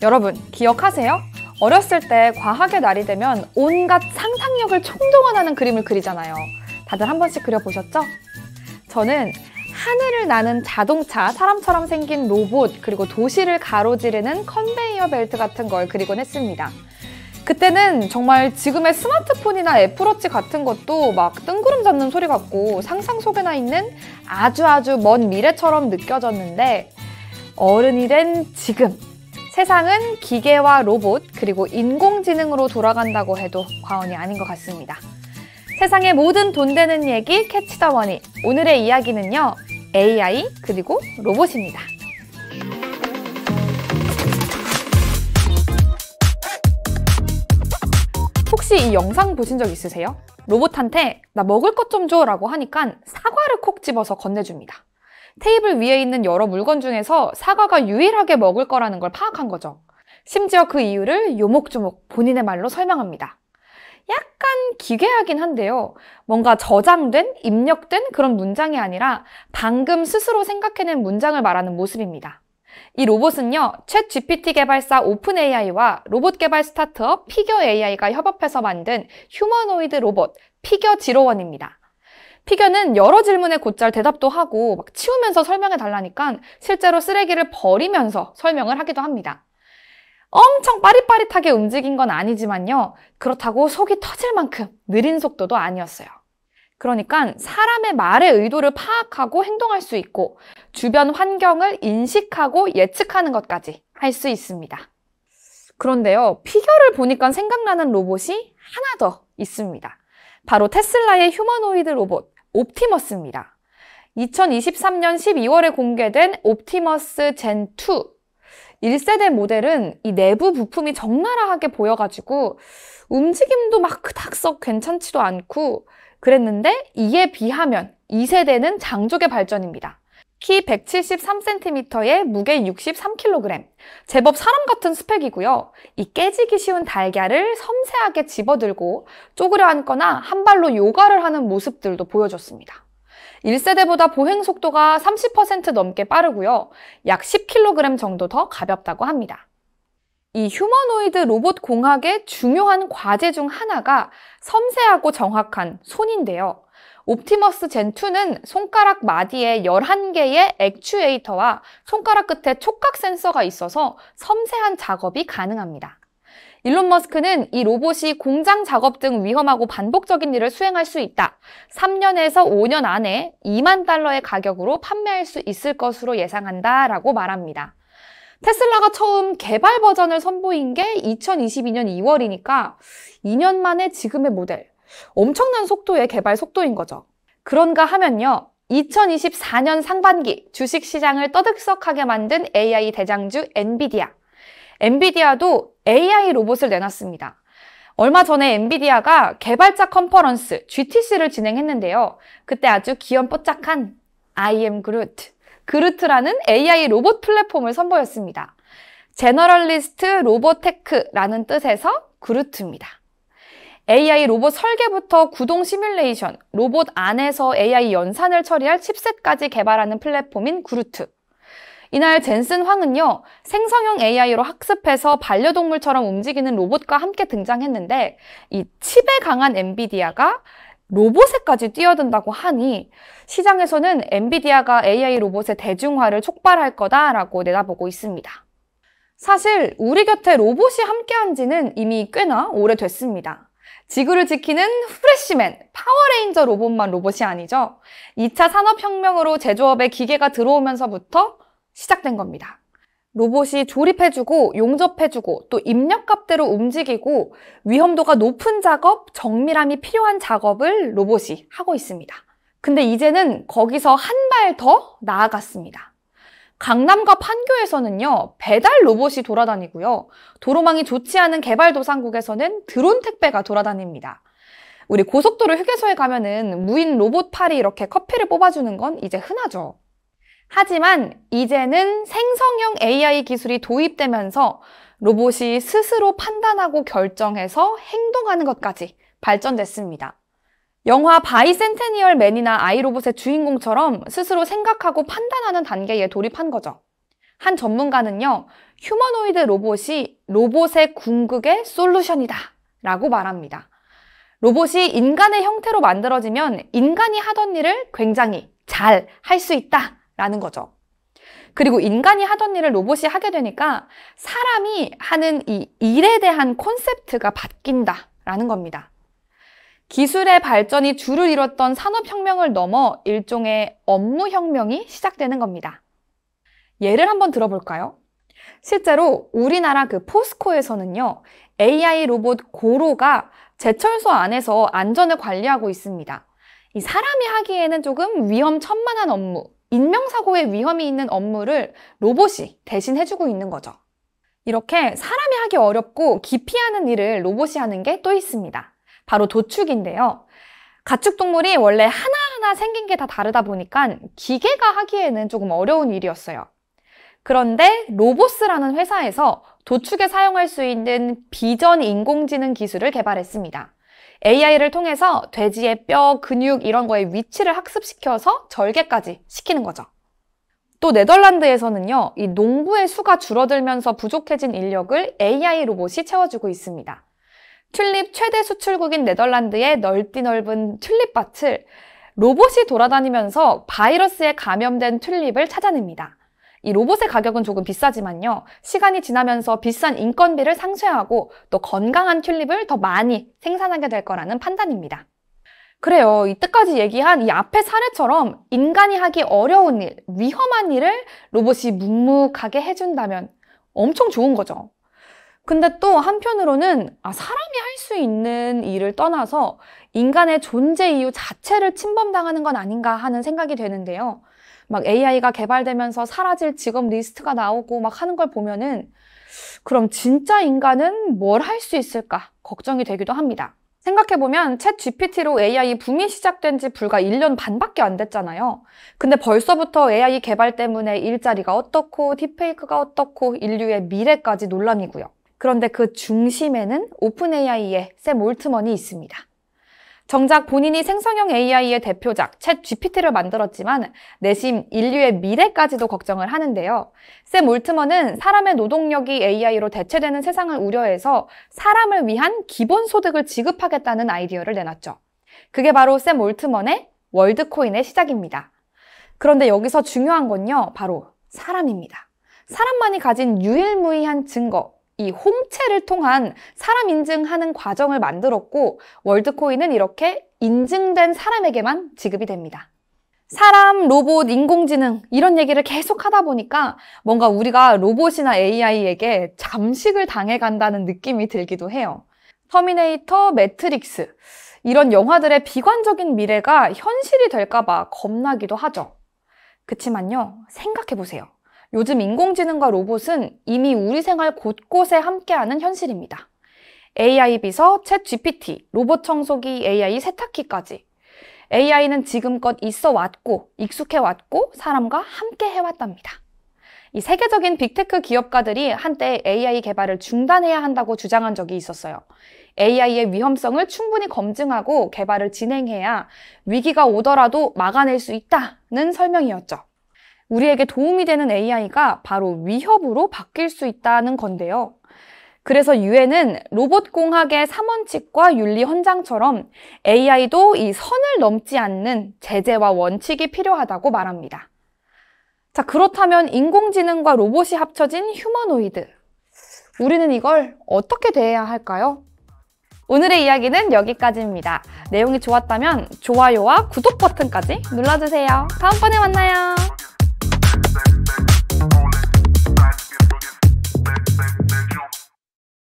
여러분, 기억하세요? 어렸을 때 과학의 날이 되면 온갖 상상력을 총동원하는 그림을 그리잖아요. 다들 한 번씩 그려보셨죠? 저는 하늘을 나는 자동차, 사람처럼 생긴 로봇, 그리고 도시를 가로지르는 컨베이어 벨트 같은 걸 그리곤 했습니다. 그때는 정말 지금의 스마트폰이나 애플워치 같은 것도 막 뜬구름 잡는 소리 같고 상상 속에나 있는 아주 아주 먼 미래처럼 느껴졌는데 어른이 된 지금 세상은 기계와 로봇 그리고 인공지능으로 돌아간다고 해도 과언이 아닌 것 같습니다. 세상의 모든 돈 되는 얘기 캐치 더 머니 오늘의 이야기는요 AI 그리고 로봇입니다. 혹시 이 영상 보신 적 있으세요? 로봇한테 나 먹을 것 좀줘 라고 하니까 사과를 콕 집어서 건네줍니다. 테이블 위에 있는 여러 물건 중에서 사과가 유일하게 먹을 거라는 걸 파악한 거죠. 심지어 그 이유를 요목조목 본인의 말로 설명합니다. 약간 기괴하긴 한데요. 뭔가 저장된, 입력된 그런 문장이 아니라 방금 스스로 생각해낸 문장을 말하는 모습입니다. 이 로봇은요, 챗 GPT 개발사 오픈 AI와 로봇 개발 스타트업 피겨 AI가 협업해서 만든 휴머노이드 로봇 피겨 지로원입니다. 피겨는 여러 질문에 곧잘 대답도 하고 막 치우면서 설명해 달라니까 실제로 쓰레기를 버리면서 설명을 하기도 합니다. 엄청 빠릿빠릿하게 움직인 건 아니지만요. 그렇다고 속이 터질 만큼 느린 속도도 아니었어요. 그러니까 사람의 말의 의도를 파악하고 행동할 수 있고 주변 환경을 인식하고 예측하는 것까지 할 수 있습니다. 그런데요, 피겨를 보니까 생각나는 로봇이 하나 더 있습니다. 바로 테슬라의 휴머노이드 로봇, 옵티머스입니다. 2023년 12월에 공개된 옵티머스 젠2 1세대 모델은 이 내부 부품이 적나라하게 보여가지고 움직임도 막 그닥썩 괜찮지도 않고 그랬는데 이에 비하면 2세대는 장족의 발전입니다. 키 173cm에 무게 63kg. 제법 사람 같은 스펙이고요. 이 깨지기 쉬운 달걀을 섬세하게 집어들고 쪼그려 앉거나 한 발로 요가를 하는 모습들도 보여줬습니다. 1세대보다 보행 속도가 30% 넘게 빠르고요. 약 10kg 정도 더 가볍다고 합니다. 이 휴머노이드 로봇 공학의 중요한 과제 중 하나가 섬세하고 정확한 손인데요. 옵티머스 젠2는 손가락 마디에 11개의 액추에이터와 손가락 끝에 촉각 센서가 있어서 섬세한 작업이 가능합니다. 일론 머스크는 이 로봇이 공장 작업 등 위험하고 반복적인 일을 수행할 수 있다. 3년에서 5년 안에 2만 달러의 가격으로 판매할 수 있을 것으로 예상한다 라고 말합니다. 테슬라가 처음 개발 버전을 선보인 게 2022년 2월이니까 2년 만에 지금의 모델, 엄청난 속도의 개발 속도인 거죠. 그런가 하면요. 2024년 상반기 주식 시장을 떠들썩하게 만든 AI 대장주 엔비디아. 엔비디아도 AI 로봇을 내놨습니다. 얼마 전에 엔비디아가 개발자 컨퍼런스 GTC를 진행했는데요. 그때 아주 귀염뽀짝한 I am Groot, 그루트라는 AI 로봇 플랫폼을 선보였습니다. 제너럴리스트 로보테크라는 뜻에서 그루트입니다. AI 로봇 설계부터 구동 시뮬레이션, 로봇 안에서 AI 연산을 처리할 칩셋까지 개발하는 플랫폼인 그루트. 이날 젠슨 황은요, 생성형 AI로 학습해서 반려동물처럼 움직이는 로봇과 함께 등장했는데, 이 칩에 강한 엔비디아가 로봇에까지 뛰어든다고 하니 시장에서는 엔비디아가 AI 로봇의 대중화를 촉발할 거다라고 내다보고 있습니다. 사실 우리 곁에 로봇이 함께한 지는 이미 꽤나 오래됐습니다. 지구를 지키는 프레쉬맨 파워레인저 로봇만 로봇이 아니죠. 2차 산업혁명으로 제조업에 기계가 들어오면서부터 시작된 겁니다. 로봇이 조립해주고 용접해주고 또 입력값대로 움직이고 위험도가 높은 작업, 정밀함이 필요한 작업을 로봇이 하고 있습니다. 근데 이제는 거기서 한 발 더 나아갔습니다. 강남과 판교에서는요, 배달 로봇이 돌아다니고요. 도로망이 좋지 않은 개발도상국에서는 드론 택배가 돌아다닙니다. 우리 고속도로 휴게소에 가면은 무인 로봇 팔이 이렇게 커피를 뽑아주는 건 이제 흔하죠. 하지만 이제는 생성형 AI 기술이 도입되면서 로봇이 스스로 판단하고 결정해서 행동하는 것까지 발전됐습니다. 영화 바이센테니얼 맨이나 아이로봇의 주인공처럼 스스로 생각하고 판단하는 단계에 돌입한 거죠. 한 전문가는요, 휴머노이드 로봇이 로봇의 궁극의 솔루션이다 라고 말합니다. 로봇이 인간의 형태로 만들어지면 인간이 하던 일을 굉장히 잘 할 수 있다 라는 거죠. 그리고 인간이 하던 일을 로봇이 하게 되니까 사람이 하는 이 일에 대한 콘셉트가 바뀐다 라는 겁니다. 기술의 발전이 주를 이뤘던 산업혁명을 넘어 일종의 업무혁명이 시작되는 겁니다. 예를 한번 들어볼까요? 실제로 우리나라 그 포스코에서는요, AI 로봇 고로가 제철소 안에서 안전을 관리하고 있습니다. 이 사람이 하기에는 조금 위험천만한 업무, 인명사고의 위험이 있는 업무를 로봇이 대신 해주고 있는 거죠. 이렇게 사람이 하기 어렵고 기피하는 일을 로봇이 하는 게 또 있습니다. 바로 도축인데요. 가축동물이 원래 하나하나 생긴 게 다 다르다 보니까 기계가 하기에는 조금 어려운 일이었어요. 그런데 로보스라는 회사에서 도축에 사용할 수 있는 비전 인공지능 기술을 개발했습니다. AI를 통해서 돼지의 뼈, 근육 이런 거의 위치를 학습시켜서 절개까지 시키는 거죠. 또 네덜란드에서는요, 이 농부의 수가 줄어들면서 부족해진 인력을 AI 로봇이 채워주고 있습니다. 튤립 최대 수출국인 네덜란드의 넓디 넓은 튤립밭을 로봇이 돌아다니면서 바이러스에 감염된 튤립을 찾아냅니다. 이 로봇의 가격은 조금 비싸지만요. 시간이 지나면서 비싼 인건비를 상쇄하고 또 건강한 튤립을 더 많이 생산하게 될 거라는 판단입니다. 그래요. 이때까지 얘기한 이앞에 사례처럼 인간이 하기 어려운 일, 위험한 일을 로봇이 묵묵하게 해준다면 엄청 좋은 거죠. 근데 또 한편으로는 아, 사람이 할 수 있는 일을 떠나서 인간의 존재 이유 자체를 침범당하는 건 아닌가 하는 생각이 되는데요. 막 AI가 개발되면서 사라질 직업 리스트가 나오고 막 하는 걸 보면은 그럼 진짜 인간은 뭘 할 수 있을까 걱정이 되기도 합니다. 생각해보면 챗 GPT로 AI 붐이 시작된 지 불과 1년 반밖에 안 됐잖아요. 근데 벌써부터 AI 개발 때문에 일자리가 어떻고 딥페이크가 어떻고 인류의 미래까지 논란이고요. 그런데 그 중심에는 오픈 AI의 샘 올트먼이 있습니다. 정작 본인이 생성형 AI의 대표작 챗 GPT를 만들었지만 내심 인류의 미래까지도 걱정을 하는데요. 샘 올트먼은 사람의 노동력이 AI로 대체되는 세상을 우려해서 사람을 위한 기본 소득을 지급하겠다는 아이디어를 내놨죠. 그게 바로 샘 올트먼의 월드코인의 시작입니다. 그런데 여기서 중요한 건요. 바로 사람입니다. 사람만이 가진 유일무이한 증거, 이 홈체를 통한 사람 인증하는 과정을 만들었고 월드코인은 이렇게 인증된 사람에게만 지급이 됩니다. 사람, 로봇, 인공지능 이런 얘기를 계속 하다 보니까 뭔가 우리가 로봇이나 AI에게 잠식을 당해간다는 느낌이 들기도 해요. 터미네이터, 매트릭스 이런 영화들의 비관적인 미래가 현실이 될까봐 겁나기도 하죠. 그치만요, 생각해보세요. 요즘 인공지능과 로봇은 이미 우리 생활 곳곳에 함께하는 현실입니다. AI 비서, 챗 GPT, 로봇 청소기, AI 세탁기까지. AI는 지금껏 있어 왔고, 익숙해 왔고, 사람과 함께 해왔답니다. 이 세계적인 빅테크 기업가들이 한때 AI 개발을 중단해야 한다고 주장한 적이 있었어요. AI의 위험성을 충분히 검증하고 개발을 진행해야 위기가 오더라도 막아낼 수 있다는 설명이었죠. 우리에게 도움이 되는 AI가 바로 위협으로 바뀔 수 있다는 건데요. 그래서 유엔은 로봇공학의 3원칙과 윤리 헌장처럼 AI도 이 선을 넘지 않는 제재와 원칙이 필요하다고 말합니다. 자, 그렇다면 인공지능과 로봇이 합쳐진 휴머노이드. 우리는 이걸 어떻게 대해야 할까요? 오늘의 이야기는 여기까지입니다. 내용이 좋았다면 좋아요와 구독 버튼까지 눌러주세요. 다음번에 만나요. back.